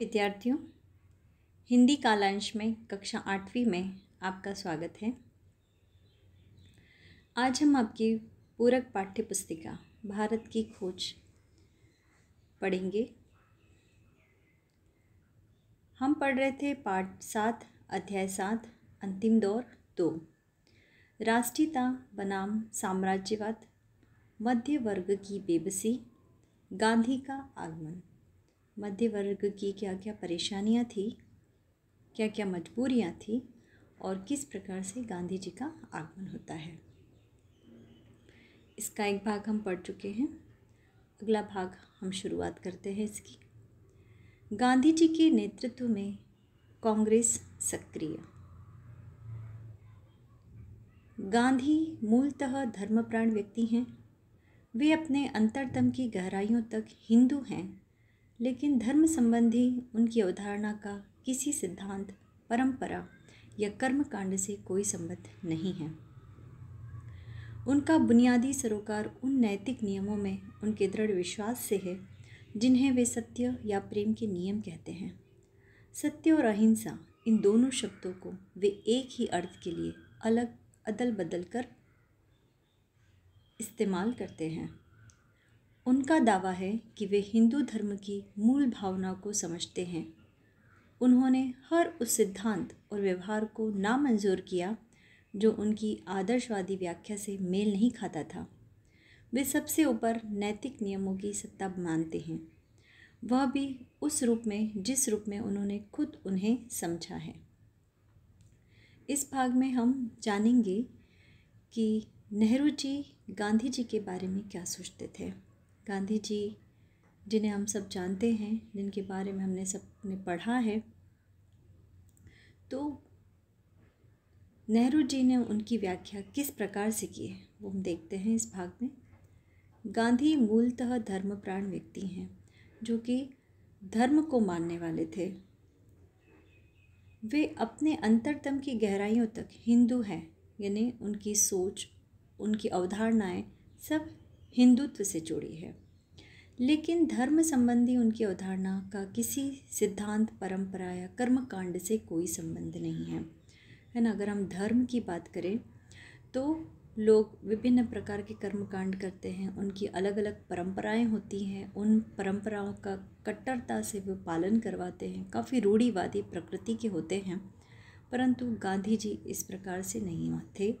विद्यार्थियों हिंदी कालांश में कक्षा आठवीं में आपका स्वागत है आज हम आपकी पूरक पाठ्य पुस्तिका भारत की खोज पढ़ेंगे हम पढ़ रहे थे पाठ सात अध्याय सात अंतिम दौर दो राष्ट्रीयता बनाम साम्राज्यवाद मध्य वर्ग की बेबसी गांधी का आगमन मध्य वर्ग की क्या क्या परेशानियाँ थी क्या क्या मजबूरियाँ थी और किस प्रकार से गांधी जी का आगमन होता है इसका एक भाग हम पढ़ चुके हैं अगला भाग हम शुरुआत करते हैं इसकी गांधी जी के नेतृत्व में कांग्रेस सक्रिय गांधी मूलतः धर्मप्राण व्यक्ति हैं वे अपने अंतरतम की गहराइयों तक हिंदू हैं लेकिन धर्म संबंधी उनकी अवधारणा का किसी सिद्धांत परंपरा या कर्म कांड से कोई संबंध नहीं है उनका बुनियादी सरोकार उन नैतिक नियमों में उनके दृढ़ विश्वास से है जिन्हें वे सत्य या प्रेम के नियम कहते हैं सत्य और अहिंसा इन दोनों शब्दों को वे एक ही अर्थ के लिए अलग अदल बदल कर इस्तेमाल करते हैं उनका दावा है कि वे हिंदू धर्म की मूल भावना को समझते हैं उन्होंने हर उस सिद्धांत और व्यवहार को नामंजूर किया जो उनकी आदर्शवादी व्याख्या से मेल नहीं खाता था वे सबसे ऊपर नैतिक नियमों की सत्ता मानते हैं वह भी उस रूप में जिस रूप में उन्होंने खुद उन्हें समझा है इस भाग में हम जानेंगे कि नेहरू जी गांधी जी के बारे में क्या सोचते थे गांधी जी जिन्हें हम सब जानते हैं जिनके बारे में हमने सब ने पढ़ा है तो नेहरू जी ने उनकी व्याख्या किस प्रकार से की है वो हम देखते हैं इस भाग में गांधी मूलतः धर्मप्राण व्यक्ति हैं जो कि धर्म को मानने वाले थे वे अपने अंतरतम की गहराइयों तक हिंदू हैं यानी उनकी सोच उनकी अवधारणाएं सब हिंदुत्व से जुड़ी है लेकिन धर्म संबंधी उनकी अवधारणा का किसी सिद्धांत परंपरा या कर्मकांड से कोई संबंध नहीं है है ना अगर हम धर्म की बात करें तो लोग विभिन्न प्रकार के कर्मकांड करते हैं उनकी अलग अलग परंपराएं होती हैं उन परंपराओं का कट्टरता से वे पालन करवाते हैं काफ़ी रूढ़ीवादी प्रकृति के होते हैं परंतु गांधी जी इस प्रकार से नहीं थे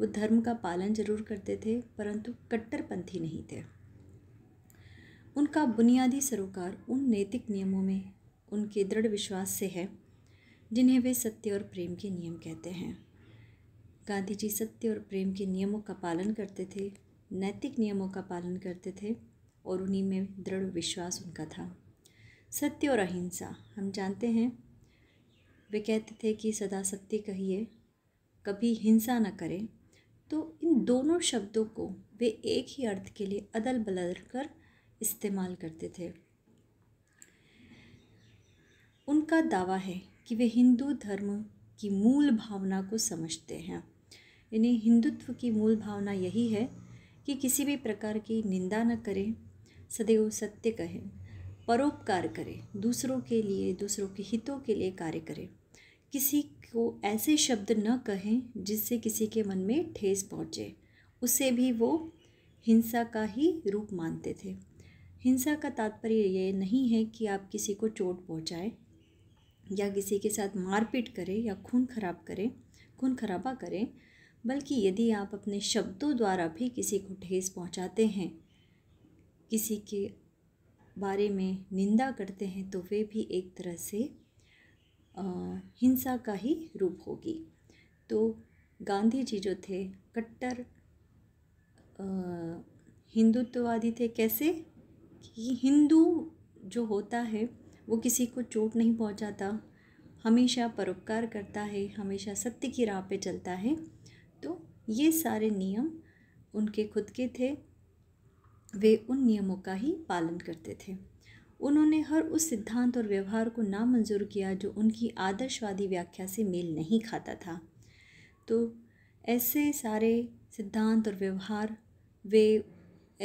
वो धर्म का पालन जरूर करते थे परंतु कट्टरपंथी नहीं थे उनका बुनियादी सरोकार उन नैतिक नियमों में उनके दृढ़ विश्वास से है जिन्हें वे सत्य और प्रेम के नियम कहते हैं गांधी जी सत्य और प्रेम के नियमों का पालन करते थे नैतिक नियमों का पालन करते थे और उन्हीं में दृढ़ विश्वास उनका था सत्य और अहिंसा हम जानते हैं वे कहते थे कि सदा सत्य कहिए कभी हिंसा न करें तो इन दोनों शब्दों को वे एक ही अर्थ के लिए अदल बदल कर इस्तेमाल करते थे उनका दावा है कि वे हिंदू धर्म की मूल भावना को समझते हैं यानी हिंदुत्व की मूल भावना यही है कि किसी भी प्रकार की निंदा न करें सदैव सत्य कहें परोपकार करें दूसरों के लिए दूसरों के हितों के लिए कार्य करें किसी को ऐसे शब्द न कहें जिससे किसी के मन में ठेस पहुँचे उसे भी वो हिंसा का ही रूप मानते थे हिंसा का तात्पर्य ये नहीं है कि आप किसी को चोट पहुँचाएँ या किसी के साथ मारपीट करें या खून खराब करें खून खराबा करें बल्कि यदि आप अपने शब्दों द्वारा भी किसी को ठेस पहुंचाते हैं किसी के बारे में निंदा करते हैं तो वे भी एक तरह से हिंसा का ही रूप होगी तो गांधी जी जो थे कट्टर हिंदुत्ववादी थे कैसे कि हिंदू जो होता है वो किसी को चोट नहीं पहुंचाता हमेशा परोपकार करता है हमेशा सत्य की राह पे चलता है तो ये सारे नियम उनके खुद के थे वे उन नियमों का ही पालन करते थे उन्होंने हर उस सिद्धांत और व्यवहार को नामंजूर किया जो उनकी आदर्शवादी व्याख्या से मेल नहीं खाता था तो ऐसे सारे सिद्धांत और व्यवहार वे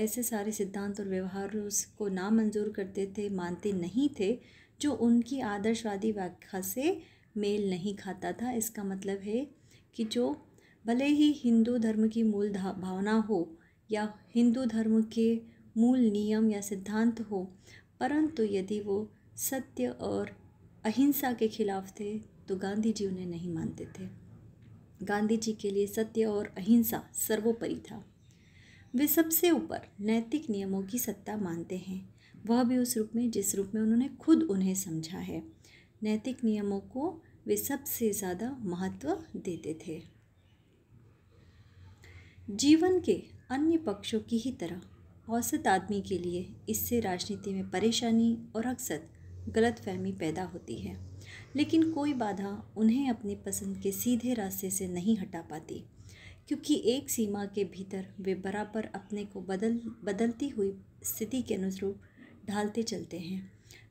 ऐसे सारे सिद्धांत और व्यवहार उसको नामंजूर करते थे मानते नहीं थे जो उनकी आदर्शवादी व्याख्या से मेल नहीं खाता था इसका मतलब है कि जो भले ही हिंदू धर्म की मूल भावना हो या हिंदू धर्म के मूल नियम या सिद्धांत हो परंतु यदि वो सत्य और अहिंसा के खिलाफ थे तो गांधी जी उन्हें नहीं मानते थे गांधी जी के लिए सत्य और अहिंसा सर्वोपरि था वे सबसे ऊपर नैतिक नियमों की सत्ता मानते हैं वह भी उस रूप में जिस रूप में उन्होंने खुद उन्हें समझा है नैतिक नियमों को वे सबसे ज़्यादा महत्व देते थे जीवन के अन्य पक्षों की ही तरह औसत आदमी के लिए इससे राजनीति में परेशानी और अक्सर गलत फहमी पैदा होती है लेकिन कोई बाधा उन्हें अपनी पसंद के सीधे रास्ते से नहीं हटा पाती क्योंकि एक सीमा के भीतर वे बराबर अपने को बदल बदलती हुई स्थिति के अनुरूप ढालते चलते हैं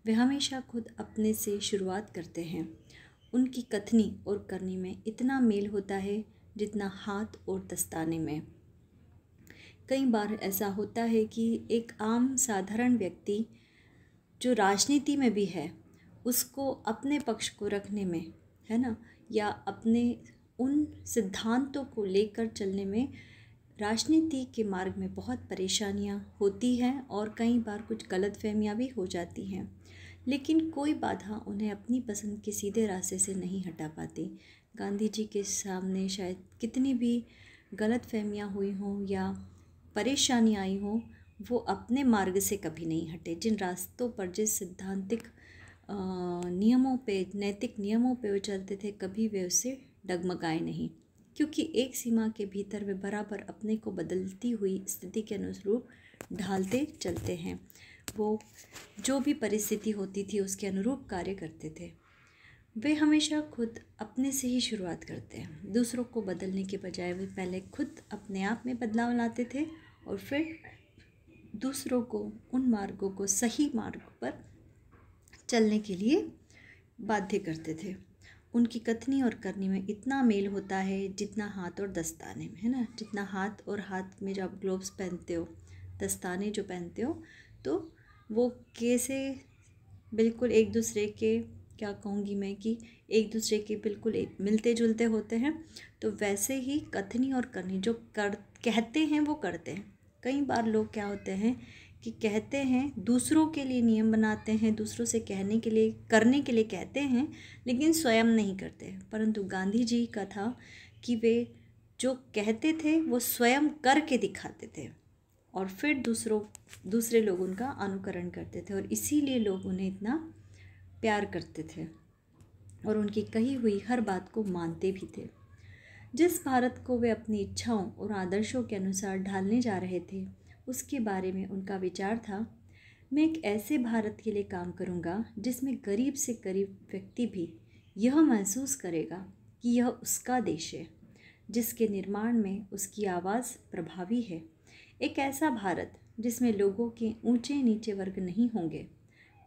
वे हमेशा खुद अपने से शुरुआत करते हैं उनकी कथनी और करनी में इतना मेल होता है जितना हाथ और दस्ताने में कई बार ऐसा होता है कि एक आम साधारण व्यक्ति जो राजनीति में भी है उसको अपने पक्ष को रखने में है ना या अपने उन सिद्धांतों को लेकर चलने में राजनीति के मार्ग में बहुत परेशानियां होती हैं और कई बार कुछ गलत फहमियाँ भी हो जाती हैं लेकिन कोई बाधा उन्हें अपनी पसंद के सीधे रास्ते से नहीं हटा पाती गांधी जी के सामने शायद कितनी भी गलत फहमियाँ हुई हों या परेशानी आई हो वो अपने मार्ग से कभी नहीं हटे जिन रास्तों पर जिस सिद्धांतिक नियमों पे नैतिक नियमों पे वो चलते थे कभी वे उसे डगमगाए नहीं क्योंकि एक सीमा के भीतर वे बराबर अपने को बदलती हुई स्थिति के अनुरूप ढालते चलते हैं वो जो भी परिस्थिति होती थी उसके अनुरूप कार्य करते थे वे हमेशा खुद अपने से ही शुरुआत करते हैं दूसरों को बदलने के बजाय वे पहले खुद अपने आप में बदलाव लाते थे और फिर दूसरों को उन मार्गों को सही मार्ग पर चलने के लिए बाध्य करते थे उनकी कथनी और करनी में इतना मेल होता है जितना हाथ और दस्ताने में है ना जितना हाथ और हाथ में जब ग्लोव्स पहनते हो दस्ताने जो पहनते हो तो वो कैसे बिल्कुल एक दूसरे के क्या कहूँगी मैं कि एक दूसरे के बिल्कुल एक मिलते जुलते होते हैं तो वैसे ही कथनी और करनी जो कर कहते हैं वो करते हैं कई बार लोग क्या होते हैं कि कहते हैं दूसरों के लिए नियम बनाते हैं दूसरों से कहने के लिए करने के लिए कहते हैं लेकिन स्वयं नहीं करते परंतु गांधी जी का था कि वे जो कहते थे वो स्वयं करके दिखाते थे और फिर दूसरों दूसरे लोग उनका अनुकरण करते थे और इसीलिए लोग उन्हें इतना प्यार करते थे और उनकी कही हुई हर बात को मानते भी थे जिस भारत को वे अपनी इच्छाओं और आदर्शों के अनुसार ढालने जा रहे थे उसके बारे में उनका विचार था मैं एक ऐसे भारत के लिए काम करूँगा जिसमें गरीब से गरीब व्यक्ति भी यह महसूस करेगा कि यह उसका देश है जिसके निर्माण में उसकी आवाज़ प्रभावी है एक ऐसा भारत जिसमें लोगों के ऊंचे नीचे वर्ग नहीं होंगे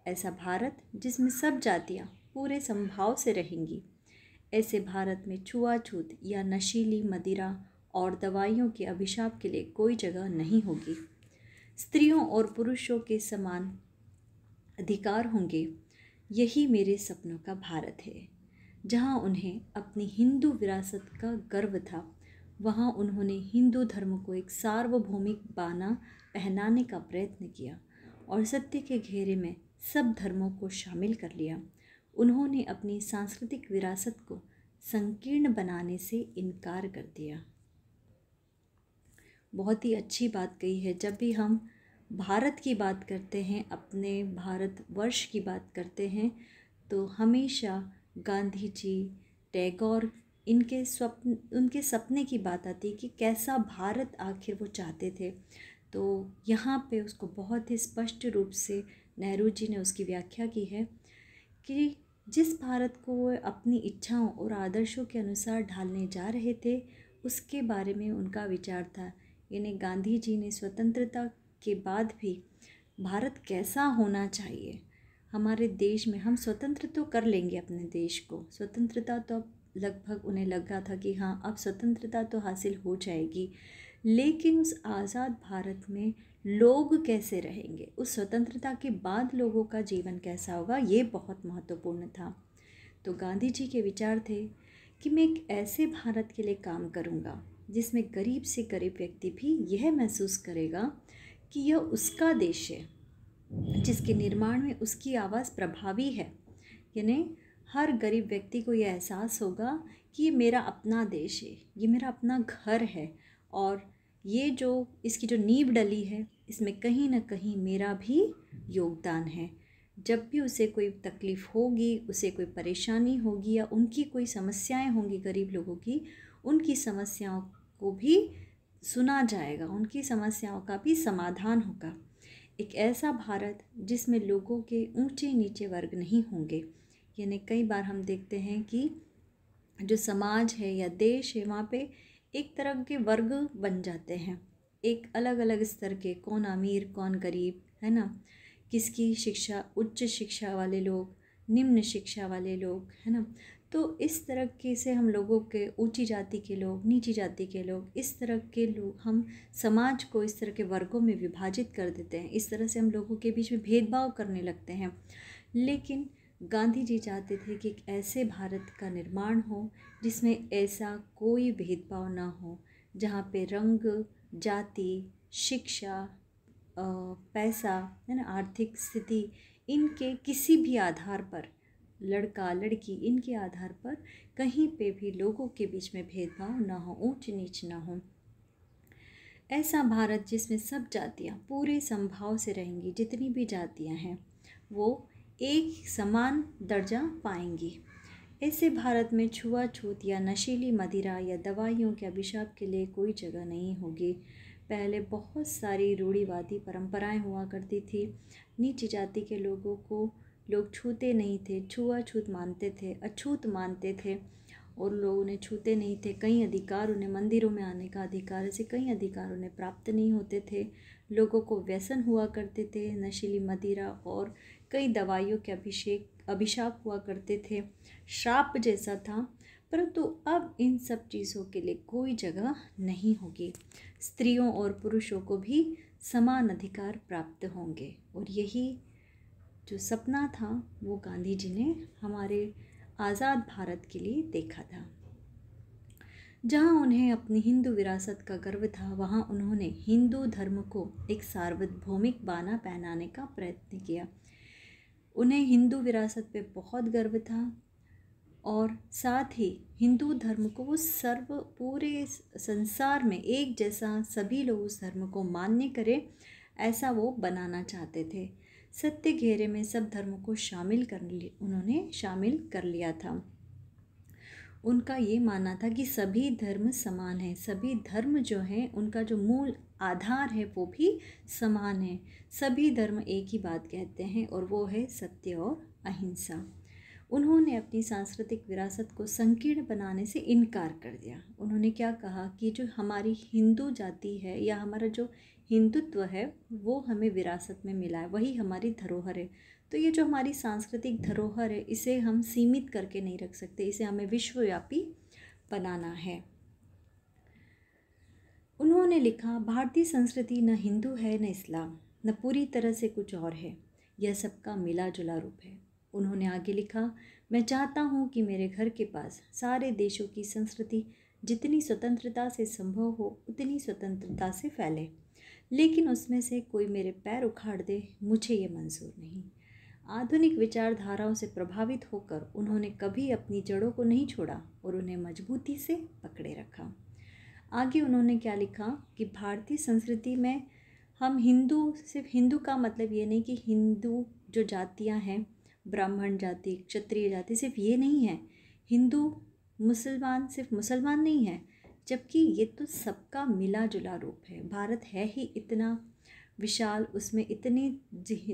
ऐसा भारत जिसमें सब जातियाँ पूरे संभाव से रहेंगी ऐसे भारत में छुआछूत या नशीली मदिरा और दवाइयों के अभिशाप के लिए कोई जगह नहीं होगी स्त्रियों और पुरुषों के समान अधिकार होंगे यही मेरे सपनों का भारत है जहाँ उन्हें अपनी हिंदू विरासत का गर्व था वहाँ उन्होंने हिंदू धर्म को एक सार्वभौमिक बाना पहनाने का प्रयत्न किया और सत्य के घेरे में सब धर्मों को शामिल कर लिया उन्होंने अपनी सांस्कृतिक विरासत को संकीर्ण बनाने से इनकार कर दिया बहुत ही अच्छी बात कही है जब भी हम भारत की बात करते हैं अपने भारत वर्ष की बात करते हैं तो हमेशा गांधी जी टैगोर इनके स्वप्न उनके सपने की बात आती है कि कैसा भारत आखिर वो चाहते थे तो यहाँ पे उसको बहुत ही स्पष्ट रूप से नेहरू जी ने उसकी व्याख्या की है कि जिस भारत को वे अपनी इच्छाओं और आदर्शों के अनुसार ढालने जा रहे थे उसके बारे में उनका विचार था यानी गांधी जी ने स्वतंत्रता के बाद भी भारत कैसा होना चाहिए हमारे देश में हम स्वतंत्र तो कर लेंगे अपने देश को स्वतंत्रता तो अब लगभग उन्हें लगा था कि हाँ अब स्वतंत्रता तो हासिल हो जाएगी लेकिन उस आज़ाद भारत में लोग कैसे रहेंगे उस स्वतंत्रता के बाद लोगों का जीवन कैसा होगा ये बहुत महत्वपूर्ण था तो गांधी जी के विचार थे कि मैं एक ऐसे भारत के लिए काम करूँगा जिसमें गरीब से गरीब व्यक्ति भी यह महसूस करेगा कि यह उसका देश है जिसके निर्माण में उसकी आवाज़ प्रभावी है यानी हर गरीब व्यक्ति को यह एहसास होगा कि ये मेरा अपना देश है ये मेरा अपना घर है और ये जो इसकी जो नींव डली है इसमें कहीं ना कहीं मेरा भी योगदान है जब भी उसे कोई तकलीफ़ होगी उसे कोई परेशानी होगी या उनकी कोई समस्याएं होंगी गरीब लोगों की उनकी समस्याओं को भी सुना जाएगा उनकी समस्याओं का भी समाधान होगा एक ऐसा भारत जिसमें लोगों के ऊंचे नीचे वर्ग नहीं होंगे यानी कई बार हम देखते हैं कि जो समाज है या देश है वहाँ पे एक तरह के वर्ग बन जाते हैं एक अलग अलग स्तर के कौन अमीर कौन गरीब है ना किसकी शिक्षा उच्च शिक्षा वाले लोग निम्न शिक्षा वाले लोग है ना तो इस तरह के से हम लोगों के ऊंची जाति के लोग नीची जाति के लोग इस तरह के लोग हम समाज को इस तरह के वर्गों में विभाजित कर देते हैं इस तरह से हम लोगों के बीच में भेदभाव करने लगते हैं लेकिन गांधी जी चाहते थे कि एक ऐसे भारत का निर्माण हो जिसमें ऐसा कोई भेदभाव ना हो जहाँ पे रंग जाति शिक्षा पैसा है ना आर्थिक स्थिति इनके किसी भी आधार पर लड़का लड़की इनके आधार पर कहीं पे भी लोगों के बीच में भेदभाव ना हो ऊंच नीच ना हो ऐसा भारत जिसमें सब जातियाँ पूरे संभाव से रहेंगी जितनी भी जातियाँ हैं वो एक समान दर्जा पाएंगी ऐसे भारत में छुआछूत या नशीली मदिरा या दवाइयों के अभिशाप के लिए कोई जगह नहीं होगी पहले बहुत सारी रूढ़ीवादी परंपराएं हुआ करती थी नीचे जाति के लोगों को लोग छूते नहीं थे छुआछूत मानते थे अछूत मानते थे और लोग उन्हें छूते नहीं थे कई अधिकार उन्हें मंदिरों में आने का अधिकार ऐसे कई अधिकार उन्हें प्राप्त नहीं होते थे लोगों को व्यसन हुआ करते थे नशीली मदिरा और कई दवाइयों के अभिषेक अभिशाप हुआ करते थे श्राप जैसा था परंतु अब इन सब चीज़ों के लिए कोई जगह नहीं होगी स्त्रियों और पुरुषों को भी समान अधिकार प्राप्त होंगे और यही जो सपना था वो गांधी जी ने हमारे आज़ाद भारत के लिए देखा था जहाँ उन्हें अपनी हिंदू विरासत का गर्व था वहाँ उन्होंने हिंदू धर्म को एक सार्वभौमिक बाना पहनाने का प्रयत्न किया उन्हें हिंदू विरासत पे बहुत गर्व था और साथ ही हिंदू धर्म को वो सर्व पूरे संसार में एक जैसा सभी लोग उस धर्म को मान्य करें ऐसा वो बनाना चाहते थे सत्य घेरे में सब धर्मों को शामिल कर लिए उन्होंने शामिल कर लिया था उनका ये मानना था कि सभी धर्म समान हैं सभी धर्म जो हैं उनका जो मूल आधार है वो भी समान है सभी धर्म एक ही बात कहते हैं और वो है सत्य और अहिंसा उन्होंने अपनी सांस्कृतिक विरासत को संकीर्ण बनाने से इनकार कर दिया उन्होंने क्या कहा कि जो हमारी हिंदू जाति है या हमारा जो हिंदुत्व है वो हमें विरासत में मिला है वही हमारी धरोहर है तो ये जो हमारी सांस्कृतिक धरोहर है इसे हम सीमित करके नहीं रख सकते इसे हमें विश्वव्यापी बनाना है उन्होंने लिखा भारतीय संस्कृति न हिंदू है न इस्लाम न पूरी तरह से कुछ और है यह सबका मिला जुला रूप है उन्होंने आगे लिखा मैं चाहता हूँ कि मेरे घर के पास सारे देशों की संस्कृति जितनी स्वतंत्रता से संभव हो उतनी स्वतंत्रता से फैले लेकिन उसमें से कोई मेरे पैर उखाड़ दे मुझे ये मंजूर नहीं आधुनिक विचारधाराओं से प्रभावित होकर उन्होंने कभी अपनी जड़ों को नहीं छोड़ा और उन्हें मजबूती से पकड़े रखा आगे उन्होंने क्या लिखा कि भारतीय संस्कृति में हम हिंदू सिर्फ हिंदू का मतलब ये नहीं कि हिंदू जो जातियाँ हैं ब्राह्मण जाति क्षत्रिय जाति सिर्फ ये नहीं है हिंदू मुसलमान सिर्फ मुसलमान नहीं है जबकि ये तो सबका मिला जुला रूप है भारत है ही इतना विशाल उसमें इतने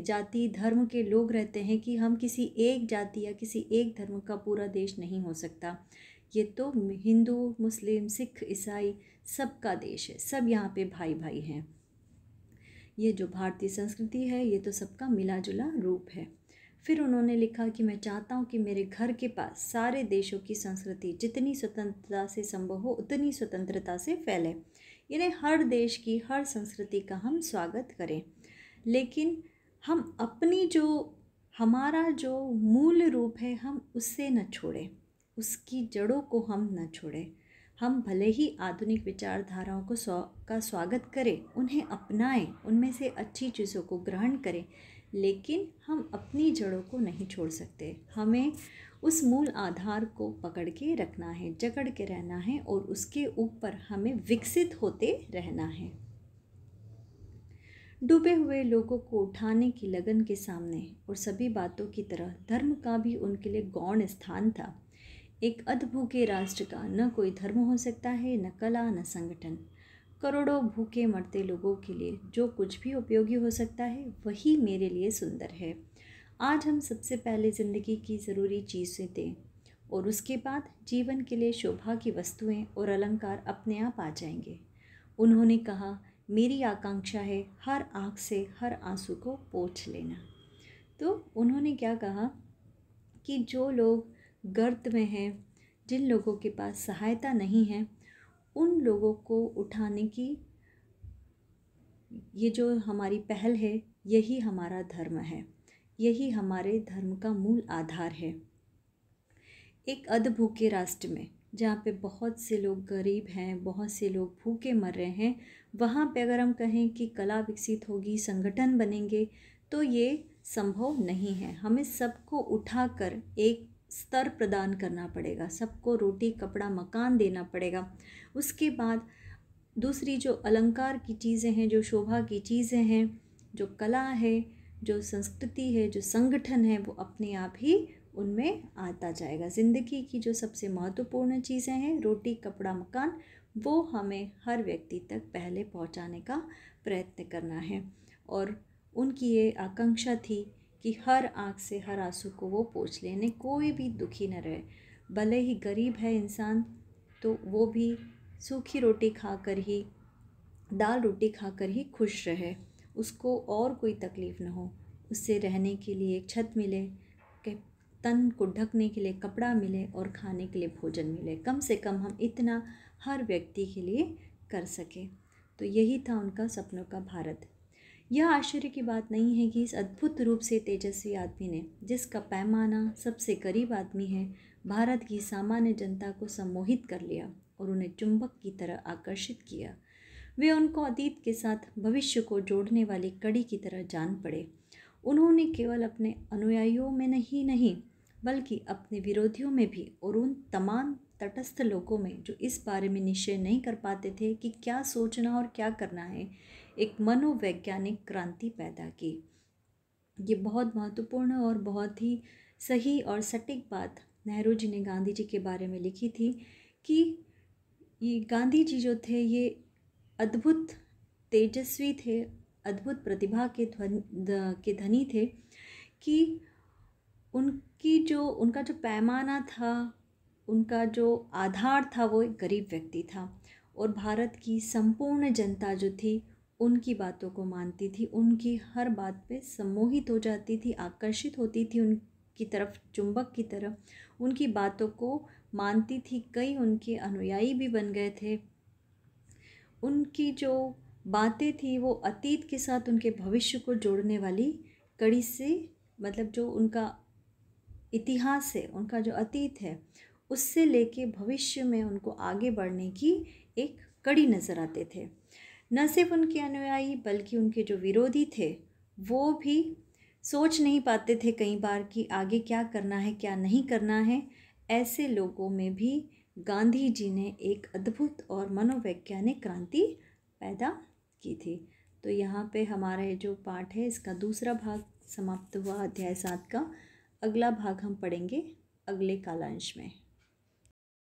जाति धर्म के लोग रहते हैं कि हम किसी एक जाति या किसी एक धर्म का पूरा देश नहीं हो सकता ये तो हिंदू मुस्लिम सिख ईसाई सबका देश है सब यहाँ पे भाई भाई हैं ये जो भारतीय संस्कृति है ये तो सबका मिला जुला रूप है फिर उन्होंने लिखा कि मैं चाहता हूँ कि मेरे घर के पास सारे देशों की संस्कृति जितनी स्वतंत्रता से संभव हो उतनी स्वतंत्रता से फैले इन्हें हर देश की हर संस्कृति का हम स्वागत करें लेकिन हम अपनी जो हमारा जो मूल रूप है हम उससे न छोड़ें उसकी जड़ों को हम न छोड़ें हम भले ही आधुनिक विचारधाराओं को स्वा का स्वागत करें उन्हें अपनाएं उनमें से अच्छी चीज़ों को ग्रहण करें लेकिन हम अपनी जड़ों को नहीं छोड़ सकते हमें उस मूल आधार को पकड़ के रखना है जकड़ के रहना है और उसके ऊपर हमें विकसित होते रहना है डूबे हुए लोगों को उठाने की लगन के सामने और सभी बातों की तरह धर्म का भी उनके लिए गौण स्थान था एक अधभूखे राष्ट्र का न कोई धर्म हो सकता है न कला न संगठन करोड़ों भूखे मरते लोगों के लिए जो कुछ भी उपयोगी हो सकता है वही मेरे लिए सुंदर है आज हम सबसे पहले ज़िंदगी की ज़रूरी चीज़ें दें और उसके बाद जीवन के लिए शोभा की वस्तुएं और अलंकार अपने आप आ जाएंगे उन्होंने कहा मेरी आकांक्षा है हर आँख से हर आंसू को पोछ लेना तो उन्होंने क्या कहा कि जो लोग गर्त में हैं जिन लोगों के पास सहायता नहीं है उन लोगों को उठाने की ये जो हमारी पहल है यही हमारा धर्म है यही हमारे धर्म का मूल आधार है एक अध भूखे राष्ट्र में जहाँ पे बहुत से लोग गरीब हैं बहुत से लोग भूखे मर रहे हैं वहाँ पे अगर हम कहें कि कला विकसित होगी संगठन बनेंगे तो ये संभव नहीं है हमें सबको उठाकर एक स्तर प्रदान करना पड़ेगा सबको रोटी कपड़ा मकान देना पड़ेगा उसके बाद दूसरी जो अलंकार की चीज़ें हैं जो शोभा की चीज़ें हैं जो कला है जो संस्कृति है जो संगठन है वो अपने आप ही उनमें आता जाएगा ज़िंदगी की जो सबसे महत्वपूर्ण चीज़ें हैं रोटी कपड़ा मकान वो हमें हर व्यक्ति तक पहले पहुंचाने का प्रयत्न करना है और उनकी ये आकांक्षा थी कि हर आँख से हर आंसू को वो पोछ लेने कोई भी दुखी न रहे भले ही गरीब है इंसान तो वो भी सूखी रोटी खाकर ही दाल रोटी खाकर ही खुश रहे उसको और कोई तकलीफ़ न हो उससे रहने के लिए एक छत मिले के तन को ढकने के लिए कपड़ा मिले और खाने के लिए भोजन मिले कम से कम हम इतना हर व्यक्ति के लिए कर सकें तो यही था उनका सपनों का भारत यह आश्चर्य की बात नहीं है कि इस अद्भुत रूप से तेजस्वी आदमी ने जिसका पैमाना सबसे गरीब आदमी है भारत की सामान्य जनता को सम्मोहित कर लिया और उन्हें चुंबक की तरह आकर्षित किया वे उनको अतीत के साथ भविष्य को जोड़ने वाली कड़ी की तरह जान पड़े उन्होंने केवल अपने अनुयायियों में नहीं नहीं बल्कि अपने विरोधियों में भी और उन तमाम तटस्थ लोगों में जो इस बारे में निश्चय नहीं कर पाते थे कि क्या सोचना और क्या करना है एक मनोवैज्ञानिक क्रांति पैदा की ये बहुत महत्वपूर्ण और बहुत ही सही और सटीक बात नेहरू जी ने गांधी जी के बारे में लिखी थी कि ये गांधी जी जो थे ये अद्भुत तेजस्वी थे अद्भुत प्रतिभा के ध्वन के धनी थे कि उनकी जो उनका जो पैमाना था उनका जो आधार था वो एक गरीब व्यक्ति था और भारत की संपूर्ण जनता जो थी उनकी बातों को मानती थी उनकी हर बात पे सम्मोहित हो जाती थी आकर्षित होती थी उनकी तरफ चुंबक की तरफ उनकी बातों को मानती थी कई उनके अनुयायी भी बन गए थे उनकी जो बातें थी वो अतीत के साथ उनके भविष्य को जोड़ने वाली कड़ी से मतलब जो उनका इतिहास है उनका जो अतीत है उससे लेके भविष्य में उनको आगे बढ़ने की एक कड़ी नज़र आते थे न सिर्फ उनके अनुयायी बल्कि उनके जो विरोधी थे वो भी सोच नहीं पाते थे कई बार कि आगे क्या करना है क्या नहीं करना है ऐसे लोगों में भी गांधी जी ने एक अद्भुत और मनोवैज्ञानिक क्रांति पैदा की थी तो यहाँ पे हमारा जो पाठ है इसका दूसरा भाग समाप्त हुआ अध्याय सात का अगला भाग हम पढ़ेंगे अगले कालांश में